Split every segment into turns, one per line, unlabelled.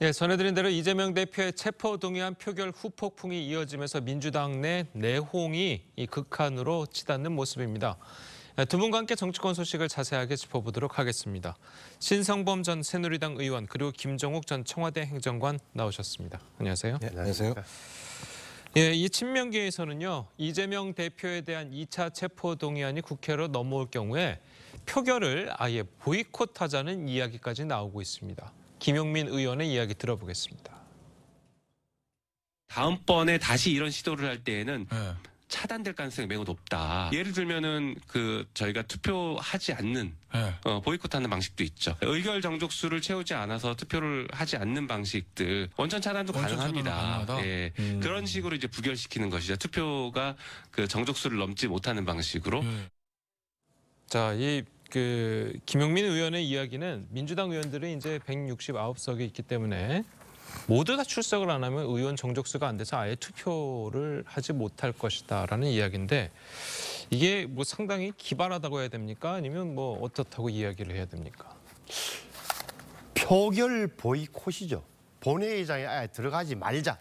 예, 전해드린 대로 이재명 대표의 체포 동의안 표결 후폭풍이 이어지면서 민주당 내 내홍이 이 극한으로 치닫는 모습입니다. 예, 두 분과 함께 정치권 소식을 자세하게 짚어보도록 하겠습니다. 신성범 전 새누리당 의원 그리고 김정욱 전 청와대 행정관 나오셨습니다. 안녕하세요. 네, 안녕하세요. 예, 이 친명계에서는요. 이재명 대표에 대한 2차 체포 동의안이 국회로 넘어올 경우에 표결을 아예 보이콧하자는 이야기까지 나오고 있습니다. 김용민 의원의 이야기 들어보겠습니다. 다음번에 다시 이런 시도를 할 때에는 네. 차단될 가능성이 매우 높다. 네. 예를 들면은 그 저희가 투표하지 않는 네. 어, 보이콧하는 방식도 있죠. 의결 정족수를 채우지 않아서 투표를 하지 않는 방식들 원천 차단도 원천 가능합니다. 예. 음. 그런 식으로 이제 부결시키는 것이죠. 투표가 그 정족수를 넘지 못하는 방식으로. 네. 자, 이그 김용민 의원의 이야기는 민주당 의원들은 이제 169석이 있기 때문에 모두 다 출석을 안 하면 의원 정족수가안 돼서 아예 투표를 하지 못할 것이다라는 이야기인데 이게 뭐 상당히 기발하다고 해야 됩니까?
아니면 뭐 어떻다고 이야기를 해야 됩니까? 표결 보이콧이죠. 본회의장에 아예 들어가지 말자.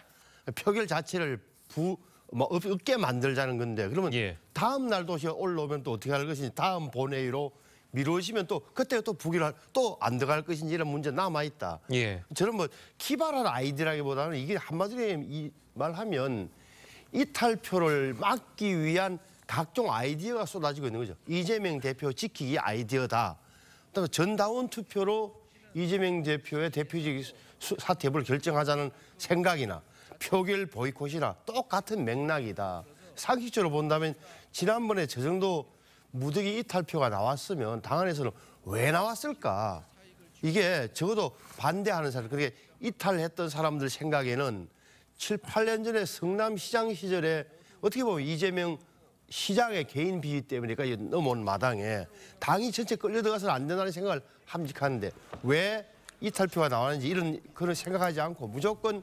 표결 자체를 부, 뭐, 없게 만들자는 건데 그러면 예. 다음 날 도시가 올라오면 또 어떻게 할것이지 다음 본회의로 미뤄지면 또 그때 또북이할또안 들어갈 것인지 이런 문제 남아 있다. 예. 저는 뭐 기발한 아이디라기보다는 이게 한마디로 이 말하면 이탈표를 막기 위한 각종 아이디어가 쏟아지고 있는 거죠. 이재명 대표 지키기 아이디어다. 그다음전다운 투표로 이재명 대표의 대표직 사퇴를 결정하자는 생각이나 표결 보이콧이나 똑같은 맥락이다. 상식적으로 본다면 지난번에 저 정도 무득이 이탈표가 나왔으면 당 안에서는 왜 나왔을까? 이게 적어도 반대하는 사람, 그렇게 이탈했던 사람들 생각에는 7, 8년 전에 성남시장 시절에 어떻게 보면 이재명 시장의 개인 비위 때문에 넘어온 마당에 당이 전체 끌려들어가서는 안 된다는 생각을 함직하는데 왜 이탈표가 나왔는지 이런 그런 생각하지 않고 무조건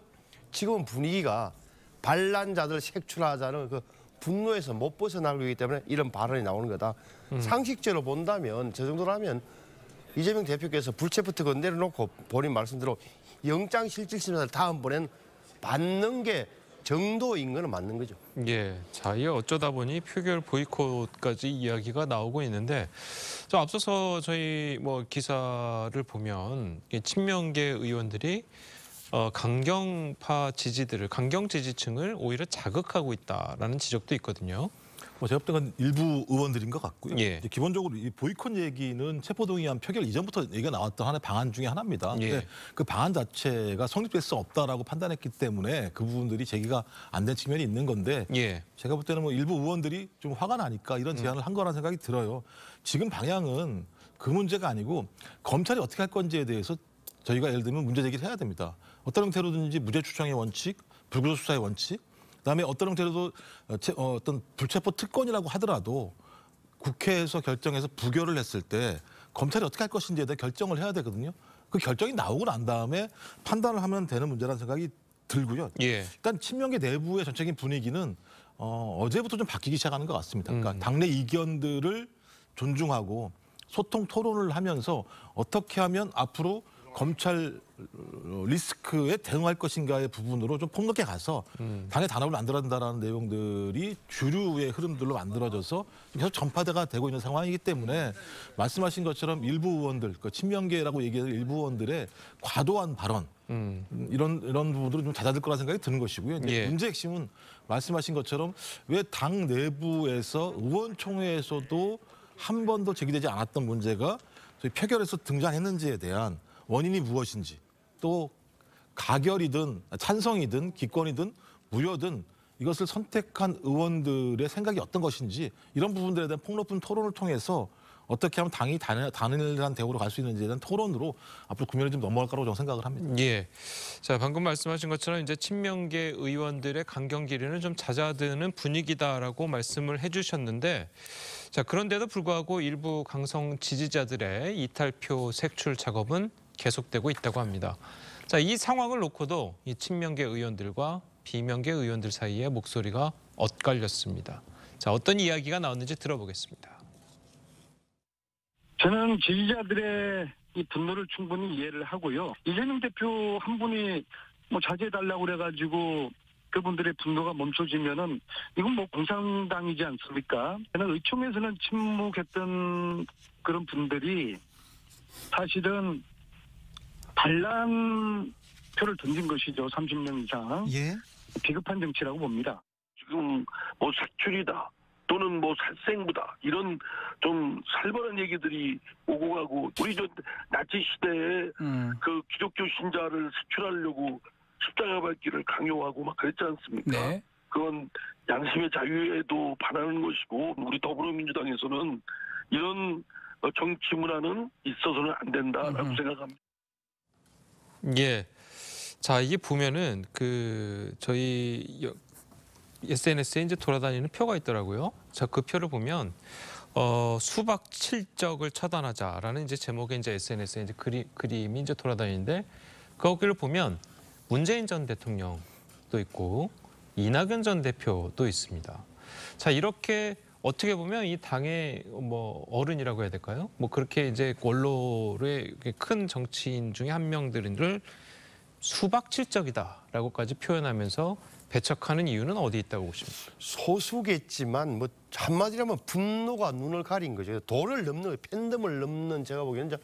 지금 분위기가 반란자들 색출하자는 그 분노에서 못 벗어나기 때문에 이런 발언이 나오는 거다. 음. 상식적으로 본다면 저 정도라면 이재명 대표께서 불체포트 건 내려놓고 본인 말씀대로 영장 실질심사를 다음번엔 받는 게 정도인 거는 맞는 거죠.
예. 자, 이 어쩌다 보니 표결 보이콧까지 이야기가 나오고 있는데 저 앞서서 저희 뭐 기사를 보면 친명계 의원들이 어, 강경파 지지들을 강경 지지층을 오히려 자극하고 있다라는
지적도 있거든요. 뭐 제가 볼 때는 일부 의원들인 것 같고요. 예. 기본적으로 이 보이콧 얘기는 체포동의안 표결 이전부터 얘기가 나왔던 하나의 방안 중에 하나입니다. 예. 근데 그 방안 자체가 성립될 수 없다라고 판단했기 때문에 그 부분들이 제기가 안 된 측면이 있는 건데 예. 제가 볼 때는 뭐 일부 의원들이 좀 화가 나니까 이런 음. 제안을 음. 한 거라는 생각이 들어요. 지금 방향은 그 문제가 아니고 검찰이 어떻게 할 건지에 대해서 저희가 예를 들면 문제 제기를 해야 됩니다. 어떤 형태로든지 무죄 추정의 원칙, 불구속 수사의 원칙, 그다음에 어떤 형태로도 어, 어, 어떤 불체포 특권이라고 하더라도 국회에서 결정해서 부결을 했을 때 검찰이 어떻게 할 것인지에 대해 결정을 해야 되거든요. 그 결정이 나오고 난 다음에 판단을 하면 되는 문제라는 생각이 들고요. 예. 일단 친명계 내부의 전체적인 분위기는 어, 어제부터 좀 바뀌기 시작하는 것 같습니다. 그러니까 음. 당내 이견들을 존중하고 소통 토론을 하면서 어떻게 하면 앞으로 검찰 어, 리스크에 대응할 것인가의 부분으로 좀 폭넓게 가서 음. 당의 단합을 만들어낸다는 내용들이 주류의 흐름들로 만들어져서 계속 전파대가 되고 있는 상황이기 때문에 말씀하신 것처럼 일부 의원들, 그 친명계라고 얘기하는 일부 의원들의 과도한 발언 음. 음 이런 이런 부분들을좀 잦아들 거라 생각이 드는 것이고요. 예. 문제 핵심은 말씀하신 것처럼 왜 당 내부에서 의원총회에서도 한 번도 제기되지 않았던 문제가 저희 폐결에서 등장했는지에 대한 원인이 무엇인지 또 가결이든 찬성이든 기권이든 무효든 이것을 선택한 의원들의 생각이 어떤 것인지 이런 부분들에 대한 폭넓은 토론을 통해서 어떻게 하면 당이 단일한 대우로 갈 수 있는지에 대한 토론으로 앞으로 구면을 좀 넘어갈 거라고 저는 생각을 합니다. 예.
자, 방금 말씀하신 것처럼 이제 친명계 의원들의 강경기류는 좀 잦아드는 분위기다라고 말씀을 해 주셨는데 자, 그런데도 불구하고 일부 강성 지지자들의 이탈표 색출 작업은 계속되고 있다고 합니다. 자, 이 상황을 놓고도 이 친명계 의원들과 비명계 의원들 사이의 목소리가 엇갈렸습니다. 자, 어떤 이야기가 나왔는지 들어보겠습니다.
저는 지지자들의 이 분노를 충분히 이해를 하고요. 이재명 대표 한 분이 뭐 자제해달라고 그래가지고 그분들의 분노가 멈춰지면은 이건 뭐 공산당이지 않습니까? 저는 의총에서는 침묵했던 그런 분들이 사실은 반란표를 던진 것이죠. 3 0년 이상. 예. 비급한 정치라고 봅니다. 지금 뭐사출이다 또는 뭐 살생부다 이런 좀 살벌한 얘기들이 오고 가고 우리 저 나치 시대에 음. 그 기독교 신자를 수출하려고 십자가 밝기를 강요하고 막 그랬지 않습니까? 네. 그건 양심의 자유에도 반하는 것이고 우리 더불어민주당에서는 이런 정치 문화는 있어서는 안 된다라고 음. 생각합니다.
예. 자, 이게 보면은 그 저희 SNS에 이제 돌아다니는 표가 있더라고요. 자, 그 표를 보면 어, 수박 칠적을 차단하자라는 이제 제목의 이제 SNS에 이제 그리, 그림이 이제 돌아다니는데 거기를 보면 문재인 전 대통령도 있고 이낙연 전 대표도 있습니다. 자, 이렇게 어떻게 보면 이 당의 뭐 어른이라고 해야 될까요? 뭐 그렇게 이제 원로의 큰 정치인 중에 한 명들을 수박질적이다라고까지 표현하면서 배척하는 이유는 어디 있다고 보십니까?
소수겠지만 뭐 한마디라면 분노가 눈을 가린 거죠. 도를 넘는 팬덤을 넘는 제가 보기에는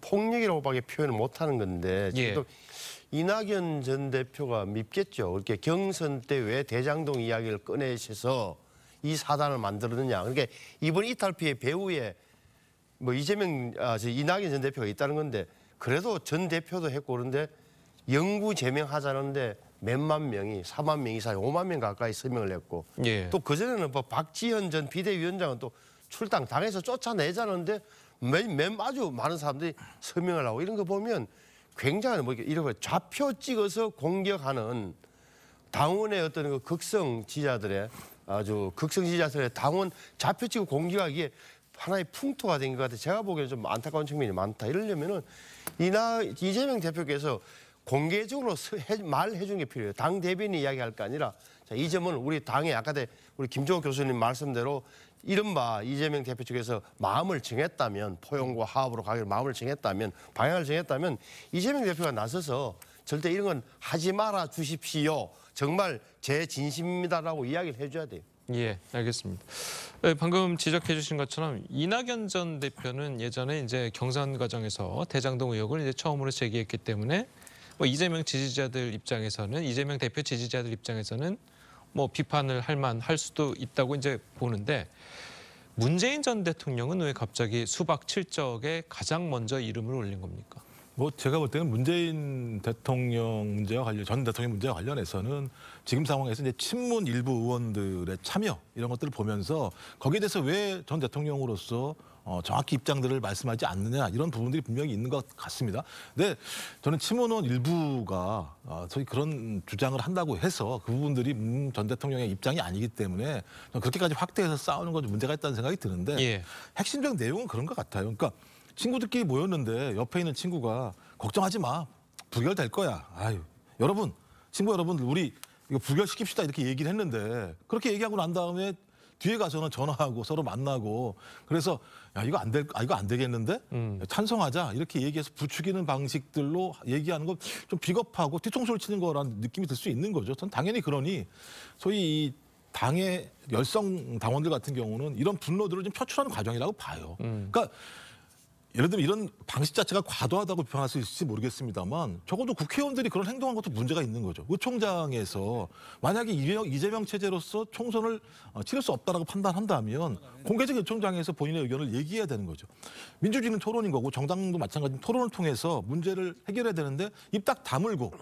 폭력이라고밖에 표현을 못하는 건데 지금 예. 이낙연 전 대표가 밉겠죠. 이렇게 경선 때 왜 대장동 이야기를 꺼내셔서 이 사단을 만들었느냐. 그러니까 이번 이탈 피해 배후에 뭐 이재명, 아, 이낙연 전 대표가 있다는 건데 그래도 전 대표도 했고 그런데 영구 제명하자는데 몇만 명이 4만 명 이상 5만 명 가까이 서명을 했고 예. 또 그전에는 뭐 박지현 전 비대위원장은 또 출당 당해서 쫓아내자는데 맨, 맨 아주 많은 사람들이 서명을 하고 이런 거 보면 굉장히 뭐 이런 좌표 찍어서 공격하는 당원의 어떤 그 극성 지자들의 아주 극성지 자세로 당원 좌표치고 공기가 이게 하나의 풍토가 된 것 같아요. 제가 보기에는 좀 안타까운 측면이 많다. 이러려면은 이나 이재명 대표께서 공개적으로 말해 준게 필요해요. 당 대변인이 이야기할 게 아니라 자, 이 점은 우리 당의 아까 우리 김종호 교수님 말씀대로 이른바 이재명 대표 측에서 마음을 정했다면 포용과 화합으로 가기로 마음을 정했다면 방향을 정했다면 이재명 대표가 나서서 절대 이런 건 하지 말아 주십시오. 정말 제 진심입니다라고 이야기를 해줘야 돼요.
예, 알겠습니다. 네, 방금 지적해 주신 것처럼 이낙연 전 대표는 예전에 이제 경선 과정에서 대장동 의혹을 이제 처음으로 제기했기 때문에 뭐 이재명 지지자들 입장에서는 이재명 대표 지지자들 입장에서는 뭐 비판을 할만할 수도 있다고 이제 보는데 문재인 전 대통령은 왜 갑자기 수박
칠적에 가장 먼저 이름을 올린 겁니까? 뭐 제가 볼 때는 문재인 대통령 문제와 관련 전 대통령 문제와 관련해서는 지금 상황에서 이제 친문 일부 의원들의 참여 이런 것들을 보면서 거기에 대해서 왜 전 대통령으로서 어, 정확히 입장들을 말씀하지 않느냐 이런 부분들이 분명히 있는 것 같습니다. 근데 저는 친문원 일부가 어, 소위 그런 주장을 한다고 해서 그 부분들이 음, 전 대통령의 입장이 아니기 때문에 그렇게까지 확대해서 싸우는 건 문제가 있다는 생각이 드는데 예. 핵심적 내용은 그런 것 같아요. 그러니까 친구들끼리 모였는데 옆에 있는 친구가 걱정하지 마. 부결될 거야. 아유. 여러분, 친구 여러분, 우리 이거 부결시킵시다. 이렇게 얘기를 했는데 그렇게 얘기하고 난 다음에 뒤에 가서는 전화하고 서로 만나고 그래서 야 이거 안될 아, 이거 안 되겠는데 음. 찬성하자 이렇게 얘기해서 부추기는 방식들로 얘기하는 건 좀 비겁하고 뒤통수를 치는 거라는 느낌이 들 수 있는 거죠. 전 당연히 그러니 소위 이 당의 열성 당원들 같은 경우는 이런 분노들을 좀 표출하는 과정이라고 봐요. 음. 그러니까 예를 들면 이런 방식 자체가 과도하다고 비판할 수 있을지 모르겠습니다만 적어도 국회의원들이 그런 행동한 것도 문제가 있는 거죠. 구총장에서 그 만약에 이재명, 이재명 체제로서 총선을 어, 치를 수 없다라고 판단한다면 공개적 요총장에서 본인의 의견을 얘기해야 되는 거죠. 민주주의는 토론인 거고 정당도 마찬가지 로 토론을 통해서 문제를 해결해야 되는데 입 딱 다물고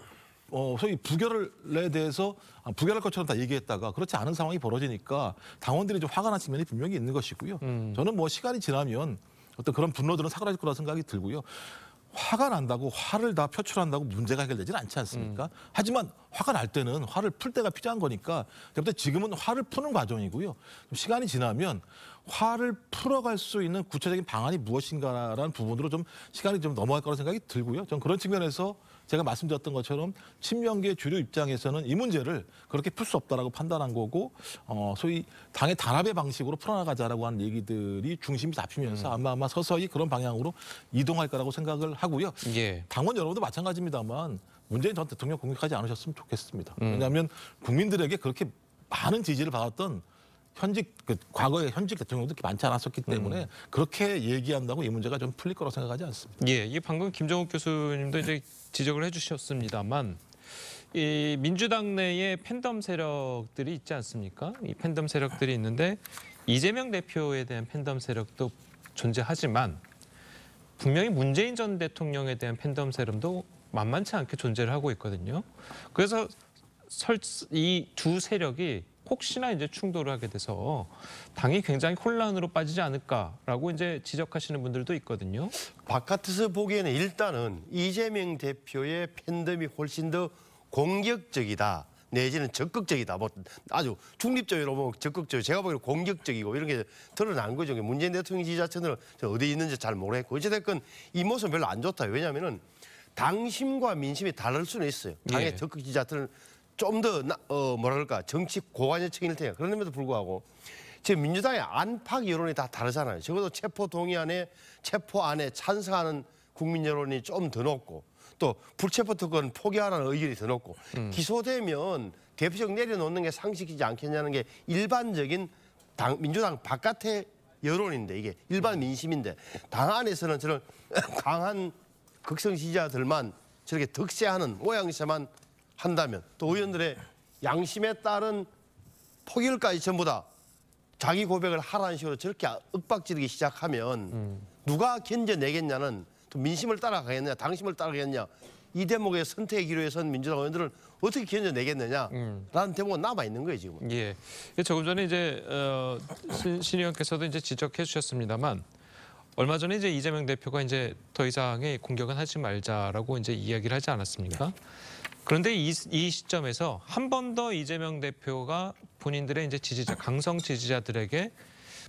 어, 소위 부결에 대해서 아, 부결할 것처럼 다 얘기했다가 그렇지 않은 상황이 벌어지니까 당원들이 좀 화가 난측 면이 분명히 있는 것이고요. 음. 저는 뭐 시간이 지나면 어떤 그런 분노들은 사그라질 거라 생각이 들고요. 화가 난다고 화를 다 표출한다고 문제가 해결되지는 않지 않습니까? 음. 하지만 화가 날 때는 화를 풀 때가 필요한 거니까 그런 지금은 화를 푸는 과정이고요. 시간이 지나면 화를 풀어갈 수 있는 구체적인 방안이 무엇인가라는 부분으로 좀 시간이 좀 넘어갈 거라 생각이 들고요. 전 그런 측면에서 제가 말씀드렸던 것처럼 친명계 주류 입장에서는 이 문제를 그렇게 풀 수 없다라고 판단한 거고 어, 소위 당의 단합의 방식으로 풀어나가자라고 하는 얘기들이 중심이 잡히면서 음. 아마 아마 서서히 그런 방향으로 이동할 거라고 생각을 하고요. 예. 당원 여러분도 마찬가지입니다만 문재인 전 대통령 공격하지 않으셨으면 좋겠습니다. 음. 왜냐하면 국민들에게 그렇게 많은 지지를 받았던 현직 그 과거에 현직 대통령도 이렇게 많지 않았었기 때문에 음. 그렇게 얘기한다고 이 문제가 좀 풀릴 거라고 생각하지 않습니다.
예, 이 방금 김정욱 교수님도
이제 지적을
해주셨습니다만 이 민주당 내에 팬덤 세력들이 있지 않습니까? 이 팬덤 세력들이 있는데 이재명 대표에 대한 팬덤 세력도 존재하지만 분명히 문재인 전 대통령에 대한 팬덤 세력도 만만치 않게 존재를 하고 있거든요. 그래서 이 두 세력이 혹시나 이제 충돌을 하게 돼서 당이 굉장히 혼란으로 빠지지 않을까라고 이제 지적하시는 분들도
있거든요. 바깥에서 보기에는 일단은 이재명 대표의 팬덤이 훨씬 더 공격적이다. 내지는 적극적이다. 뭐 아주 중립적으로 보 적극적이고 제가 보기에는 공격적이고 이런 게 드러난 거죠. 문재인 대통령 지자체는 어디 있는지 잘 모르겠고 어찌됐건 이 모습은 별로 안 좋다. 왜냐하면 은 당심과 민심이 다를 수는 있어요. 당의 예. 적극 지자체는 좀더 어, 뭐랄까 정치 고관여층일 테니까 그런 점에도 불구하고 지금 민주당의 안팎 여론이 다 다르잖아요. 적어도 체포 동의안에 체포안에 찬성하는 국민 여론이 좀 더 높고 또 불체포 특권 포기하라는 의견이 더 높고 음. 기소되면 대표적 내려놓는 게 상식이지 않겠냐는 게 일반적인 당, 민주당 바깥의 여론인데 이게 일반 민심인데 당 안에서는 저런 강한 극성 지지자들만 저렇게 득세하는 모양새만 한다면 또 의원들의 양심에 따른 포기율까지 전부 다 자기 고백을 하라는 식으로 저렇게 윽박지르기 시작하면 음. 누가 견제내겠냐는또 민심을 따라가겠냐 당심을 따라가겠냐 이 대목의 선택의 기로에 선 민주당 의원들을 어떻게 견제내겠느냐라는 음. 대목은 남아 있는 거예요 지금.
예, 그 조금 전에 이제 어, 신, 신 의원께서도 이제 지적해 주셨습니다만 얼마 전에 이제 이재명 대표가 이제 더 이상의 공격은 하지 말자라고 이제 이야기를 하지 않았습니까? 네. 그런데 이, 이 시점에서 한 번 더 이재명 대표가 본인들의 이제 지지자, 강성 지지자들에게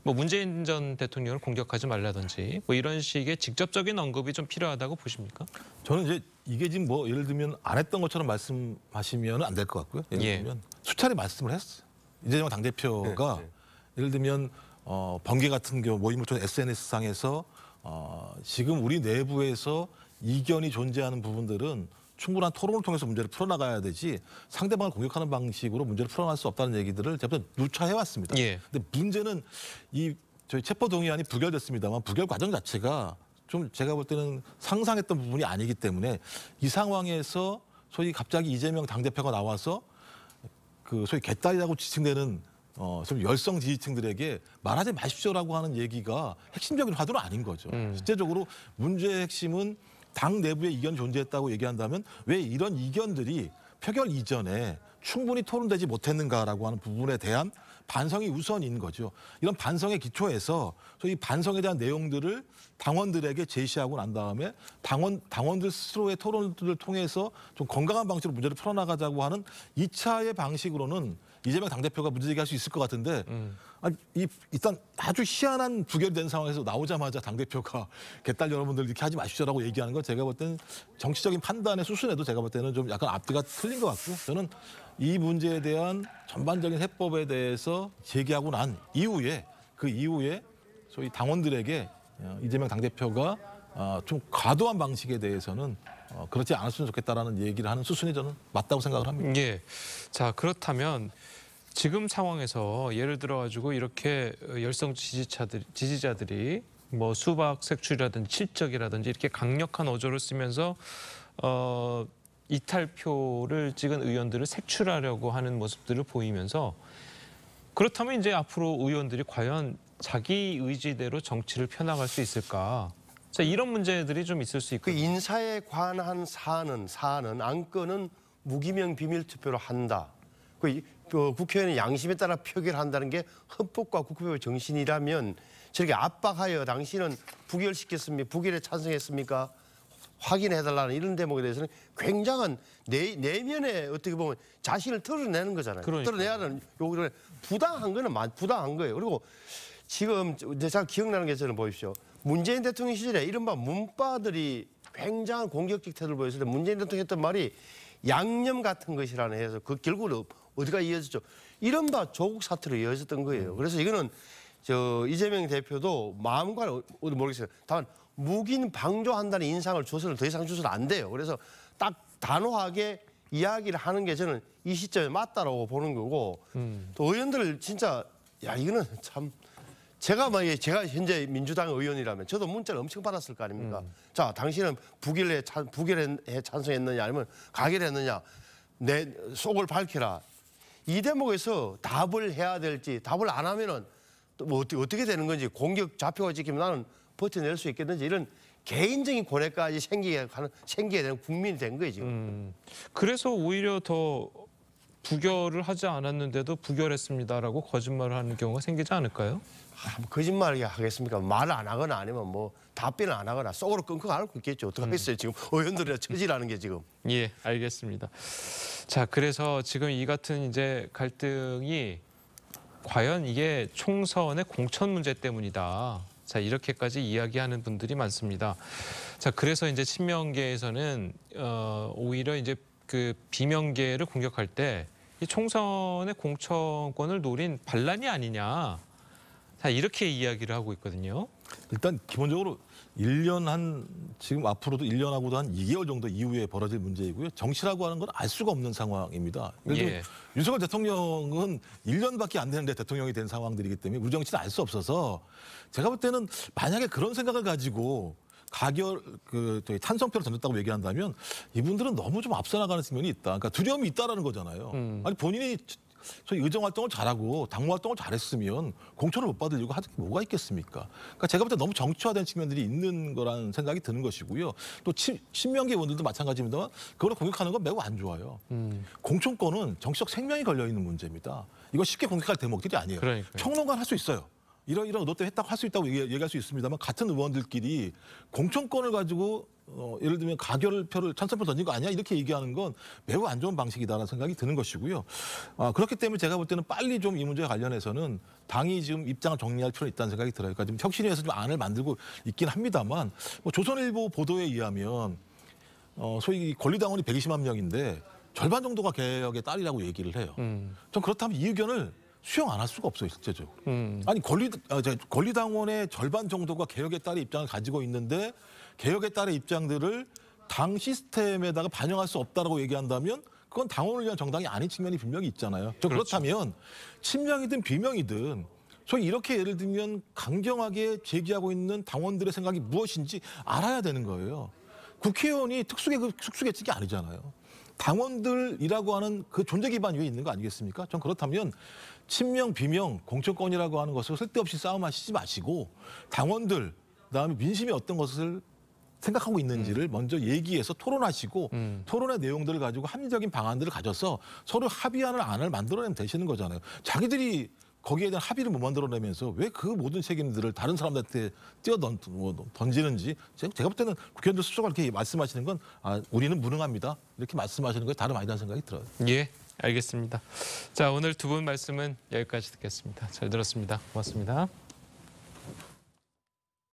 뭐 문재인 전 대통령을 공격하지 말라든지 뭐 이런
식의 직접적인 언급이 좀 필요하다고 보십니까? 저는 이제 이게 지금 뭐 예를 들면 안 했던 것처럼 말씀하시면 안 될 것 같고요. 예를 예. 들면 수차례 말씀을 했어요. 이재명 당대표가 네, 네. 예를 들면 어, 번개 같은 경우 모임을 통해 SNS상에서 어, 지금 우리 내부에서 이견이 존재하는 부분들은 충분한 토론을 통해서 문제를 풀어나가야 되지 상대방을 공격하는 방식으로 문제를 풀어갈수 없다는 얘기들을 제가 누차 해왔습니다. 그런데 예. 문제는 이 저희 체포 동의안이 부결됐습니다만 부결 과정 자체가 좀 제가 볼 때는 상상했던 부분이 아니기 때문에 이 상황에서 소위 갑자기 이재명 당대표가 나와서 그 소위 개딸이라고 지칭되는 어, 좀 열성 지지층들에게 말하지 마십시오라고 하는 얘기가 핵심적인 화두는 아닌 거죠. 음. 실제적으로 문제의 핵심은 당내부의 이견 존재했다고 얘기한다면 왜 이런 이견들이 표결 이전에 충분히 토론되지 못했는가라고 하는 부분에 대한 반성이 우선인 거죠. 이런 반성의 기초에서 소위 반성에 대한 내용들을 당원들에게 제시하고 난 다음에 당원 당원들 스스로의 토론들을 통해서 좀 건강한 방식으로 문제를 풀어나가자고 하는 이차의 방식으로는 이재명 당대표가 문제제기할 수 있을 것 같은데 음. 아니, 이, 일단 아주 희한한 부결된 상황에서 나오자마자 당대표가 개딸 여러분들 이렇게 하지 마십시오라고 얘기하는 건 제가 볼 때는 정치적인 판단의 수순에도 제가 볼 때는 좀 약간 앞뒤가 틀린 것 같고 저는 이 문제에 대한 전반적인 해법에 대해서 제기하고 난 이후에 그 이후에 소위 당원들에게 어, 이재명 당대표가 어, 좀 과도한 방식에 대해서는 어, 그렇지 않았으면 좋겠다라는 얘기를 하는 수순이 저는 맞다고 생각을 합니다. 예. 자, 그렇다면 지금 상황에서
예를 들어 가지고 이렇게 열성 지지자들 지지자들이 뭐 수박 색출이라든지 실적이라든지 이렇게 강력한 어조를 쓰면서 어 이탈표를 찍은 의원들을 색출하려고 하는 모습들을 보이면서 그렇다면 이제 앞으로 의원들이 과연 자기 의지대로 정치를 펴나갈 수 있을까?
자, 이런 문제들이 좀 있을 수 있고. 그 인사에 관한 사안은 사안은 안건은 무기명 비밀 투표로 한다. 그, 그 국회의원의 양심에 따라 표결한다는 게 헌법과 국회의 정신이라면 저렇게 압박하여 당신은 부결시켰습니까? 부결에 찬성했습니까? 확인해달라는 이런 대목에 대해서는 굉장한 내, 내면에 어떻게 보면 자신을 드러내는 거잖아요. 그러니까 드러내야 하는 요구를 부당한 거는 부당한 거예요. 그리고 지금 제가 기억나는 게 저는 보십시오. 문재인 대통령 시절에 이른바 문바들이 굉장한 공격적 태도를 보였을 때 문재인 대통령 했던 말이 양념 같은 것이라는 해서 그 결국은 어디가 이어졌죠. 이른바 조국 사태로 이어졌던 거예요. 음. 그래서 이거는 저 이재명 대표도 마음과 어디 모르겠어요. 다만 묵인 방조한다는 인상을 줘서는 더 이상 줘서는 안 돼요. 그래서 딱 단호하게 이야기를 하는 게 저는 이 시점에 맞다라고 보는 거고 음. 또 의원들을 진짜 야 이거는 참 제가 만약에 제가 현재 민주당 의원이라면 저도 문자를 엄청 받았을 거 아닙니까? 음. 자, 당신은 북일에 찬, 부결에 찬성했느냐 아니면 가결했느냐 내 속을 밝혀라이 대목에서 답을 해야 될지 답을 안 하면은 또뭐 어떻게, 어떻게 되는 건지 공격 좌표가 찍히면 나는 버텨낼 수 있겠는지 이런 개인적인 고뇌까지 생기게 하는 생기게 되는 국민이 된 거예요 지금. 음.
그래서 오히려 더 부결을 하지 않았는데도 부결했습니다라고 거짓말을
하는 경우가 생기지 않을까요? 아, 뭐 거짓말 하겠습니까? 말을 안 하거나 아니면 뭐 답변을 안 하거나 속으로 끊고 알고 있겠죠. 어떡하겠어요, 지금. 의원들의 처지라는 게 지금. 예, 알겠습니다.
자, 그래서 지금 이 같은 이제 갈등이 과연 이게 총선의 공천 문제 때문이다. 자, 이렇게까지 이야기하는 분들이 많습니다. 자, 그래서 이제 친명계에서는 어, 오히려 이제 그 비명계를 공격할 때이 총선의 공천권을 노린 반란이
아니냐. 자, 이렇게 이야기를 하고 있거든요. 일단 기본적으로 1년 한 지금 앞으로도 1년하고도 한 2개월 정도 이후에 벌어질 문제이고요. 정치라고 하는 건 알 수가 없는 상황입니다. 예. 윤석열 대통령은 1년밖에 안 되는데 대통령이 된 상황들이기 때문에 우리 정치는알 수 없어서 제가 볼 때는 만약에 그런 생각을 가지고 가결 그 저희 탄성표를 던졌다고 얘기한다면 이분들은 너무 좀 앞서 나가는 측면이 있다. 그러니까 두려움이 있다라는 거잖아요. 음. 아니 본인이 저 의정 활동을 잘하고 당무 활동을 잘했으면 공천을 못 받을 이유가 뭐가 있겠습니까? 그러니까 제가 볼 때 너무 정치화된 측면들이 있는 거라는 생각이 드는 것이고요. 또 치, 친명계 의원들도 마찬가지입니다만 그걸 공격하는 건 매우 안 좋아요. 음. 공천권은 정치적 생명이 걸려 있는 문제입니다. 이거 쉽게 공격할 대목들이 아니에요. 그러니까요. 평론가는 할수 있어요. 이런이런한 의도 때 했다고 할 수 있다고 얘기, 할수 있습니다만 같은 의원들끼리 공천권을 가지고 어, 예를 들면 가결표를 찬성표 던진 거 아니야 이렇게 얘기하는 건 매우 안 좋은 방식이다라는 생각이 드는 것이고요. 아, 그렇기 때문에 제가 볼 때는 빨리 좀 이 문제와 관련해서는 당이 지금 입장을 정리할 필요가 있다는 생각이 들어요. 그러니까 지금 혁신위에서 좀 안을 만들고 있긴 합니다만 뭐 조선일보 보도에 의하면 어, 소위 권리당원이 120만 명인데 절반 정도가 개혁의 딸이라고 얘기를 해요. 음. 전 그렇다면 이 의견을 수용 안 할 수가 없어요 실제적으로. 음. 아니 권리 아, 권리당원의 절반 정도가 개혁에 따른 입장을 가지고 있는데 개혁에 따른 입장들을 당 시스템에다가 반영할 수 없다라고 얘기한다면 그건 당원을 위한 정당이 아닌 측면이 분명히 있잖아요. 저 그렇죠. 그렇다면 침이든 비명이든 소 이렇게 예를 들면 강경하게 제기하고 있는 당원들의 생각이 무엇인지 알아야 되는 거예요. 국회의원이 특수계 그 특수계측이 아니잖아요. 당원들이라고 하는 그 존재 기반 위에 있는 거 아니겠습니까? 전 그렇다면 친명 비명 공천권이라고 하는 것을 쓸데없이 싸움하시지 마시고 당원들 그다음에 민심이 어떤 것을 생각하고 있는지를 음. 먼저 얘기해서 토론하시고 음. 토론의 내용들을 가지고 합리적인 방안들을 가져서 서로 합의안을 안을 만들어내면 되시는 거잖아요. 자기들이 거기에 대한 합의를 못 만들어내면서 왜 그 모든 책임들을 다른 사람들한테 뛰어던 뭐, 던지는지 제가, 제가 볼 때는 국회의원들 수석가 이렇게 말씀하시는 건 아, 우리는 무능합니다 이렇게 말씀하시는 거에 다름 아니라는 생각이 들어요.
예, 알겠습니다. 자 오늘 두 분 말씀은 여기까지 듣겠습니다. 잘 들었습니다. 고맙습니다.